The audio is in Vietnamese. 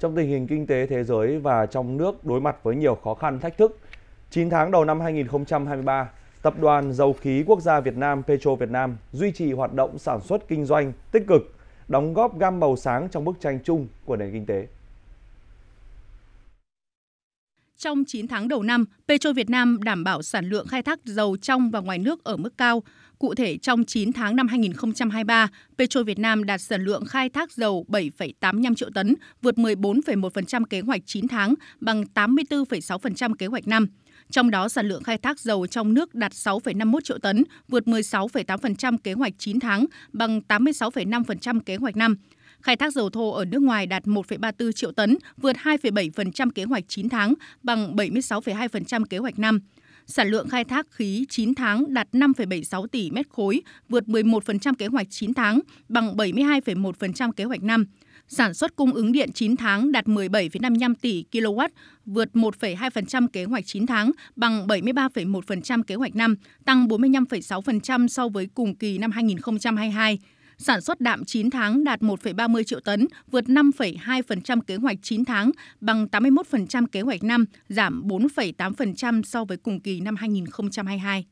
Trong tình hình kinh tế thế giới và trong nước đối mặt với nhiều khó khăn thách thức, 9 tháng đầu năm 2023, Tập đoàn Dầu khí Quốc gia Việt Nam Petro Việt Nam duy trì hoạt động sản xuất kinh doanh tích cực, đóng góp gam màu sáng trong bức tranh chung của nền kinh tế. Trong 9 tháng đầu năm, Petro Việt Nam đảm bảo sản lượng khai thác dầu trong và ngoài nước ở mức cao. Cụ thể, trong 9 tháng năm 2023, Petro Việt Nam đạt sản lượng khai thác dầu 7,85 triệu tấn, vượt 14,1% kế hoạch 9 tháng, bằng 84,6% kế hoạch năm. Trong đó, sản lượng khai thác dầu trong nước đạt 6,51 triệu tấn, vượt 16,8% kế hoạch 9 tháng, bằng 86,5% kế hoạch năm. Khai thác dầu thô ở nước ngoài đạt 1,34 triệu tấn, vượt 2,7% kế hoạch 9 tháng, bằng 76,2% kế hoạch năm. Sản lượng khai thác khí 9 tháng đạt 5,76 tỷ mét khối, vượt 11% kế hoạch 9 tháng, bằng 72,1% kế hoạch năm. Sản xuất cung ứng điện 9 tháng đạt 17,55 tỷ kW, vượt 1,2% kế hoạch 9 tháng, bằng 73,1% kế hoạch năm, tăng 45,6% so với cùng kỳ năm 2022 sản xuất đạm 9 tháng đạt 1,30 triệu tấn, vượt 5,2% kế hoạch 9 tháng, bằng 81% kế hoạch năm, giảm 4,8% so với cùng kỳ năm 2022.